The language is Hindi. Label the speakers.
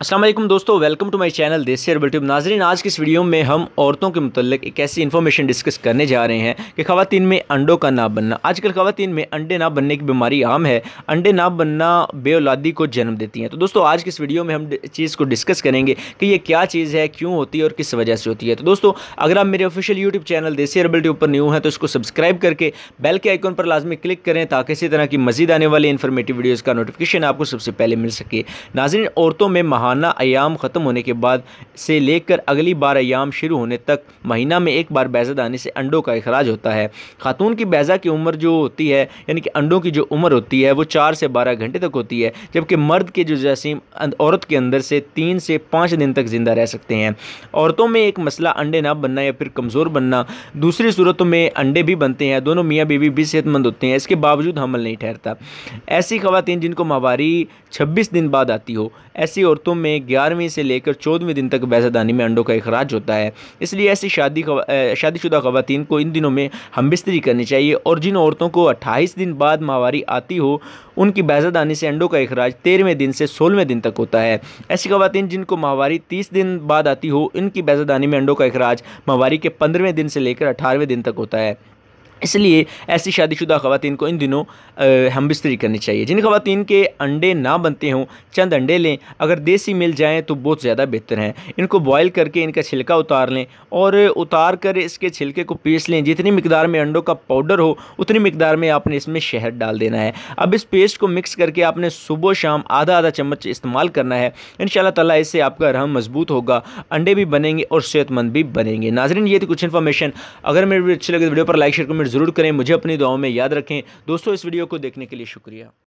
Speaker 1: असलम दोस्तों welcome to my channel Desi herbal tube नाजरीन आज की इस वीडियो में हम औरतों के मतलब एक ऐसी इन्फॉर्मेशन डिस्कस करने जा रहे हैं कि खातन में अंडों का ना बनना आजकल खातन में अंडे ना बनने की बीमारी आम है अंडे ना बनना औलादी को जन्म देती हैं तो दोस्तों आज की इस वीडियो में हम चीज़ को डिस्कस करेंगे कि ये क्या चीज़ है क्यों होती है और किस वजह से होती है तो दोस्तों अगर आप मेरे official YouTube channel Desi herbal tube पर न्यू हैं तो इसको सब्सक्राइब करके बेल के आइकॉन पर लाजमी क्लिक करें ताकि इसी तरह की मजीद आने वाली इन्फॉर्मेटिव वीडियोज़ का नोटिफिकेशन आपको सबसे पहले मिल सके नाजरन औरतों में महा माहाना अयाम ख़त्म होने के बाद से लेकर अगली बार अयाम शुरू होने तक महीना में एक बार बैज़ा दाने से अंडों का अखराज होता है खातून की बैज़ा की उम्र जो होती है यानी कि अंडों की जो उम्र होती है वो चार से बारह घंटे तक होती है जबकि मर्द के जो जैसीम अं, औरत के अंदर से तीन से पाँच दिन तक ज़िंदा रह सकते हैं औरतों में एक मसला अंडे ना बनना या फिर कमज़ोर बनना दूसरी सूरतों में अंडे भी बनते हैं दोनों मियाँ बीवी भी सेहतमंद होते हैं इसके बावजूद हमल नहीं ठहरता ऐसी खातन जिनको माहवारी छब्बीस दिन बाद आती हो ऐसी औरतों में ग्यारहवीं से लेकर चौदहवें दिन तक बैसादानी में अंडों का अखराज होता है इसलिए ऐसी शादी शादीशुदा खवतिन को इन दिनों में हम बिस्तरी करनी चाहिए और जिन औरतों को अट्ठाईस दिन बाद माहवारी आती हो उनकी बैसादानी से अंडों का अखराज तेरहवें दिन से सोलहवें दिन तक होता है ऐसी खवतान जिनको माहवारी तीस दिन बाद आती हो इनकी बैसादानी में अंडों का अखराज माहवारी के पंद्रहवें दिन से लेकर अठारहवें दिन तक होता है इसलिए ऐसी शादीशुदा खवतिन को इन दिनों हम बिस्तरी करनी चाहिए जिन खवतिन के अंडे ना बनते हों चंद अंडे लें अगर देसी मिल जाएँ तो बहुत ज़्यादा बेहतर हैं इनको बॉयल करके इनका छिलका उतार लें और उतार कर इसके छिलके को पीस लें जितनी मकदार में अंडों का पाउडर हो उतनी मकदार में आपने इसमें शहद डाल देना है अब इस पेस्ट को मिक्स करके आपने सुबह शाम आधा आधा चम्मच इस्तेमाल करना है इन तला इससे आपका रहम मजबूत होगा अंडे भी बनेंगे और सेहतमंद भी बनेंगे नाजरन ये थी कुछ इन्फॉर्मेशन अगर मेरे अच्छी लगे तो वीडियो पर लाइक शेयर कमेंट ज़रूर करें मुझे अपनी दुआओं में याद रखें दोस्तों इस वीडियो को देखने के लिए शुक्रिया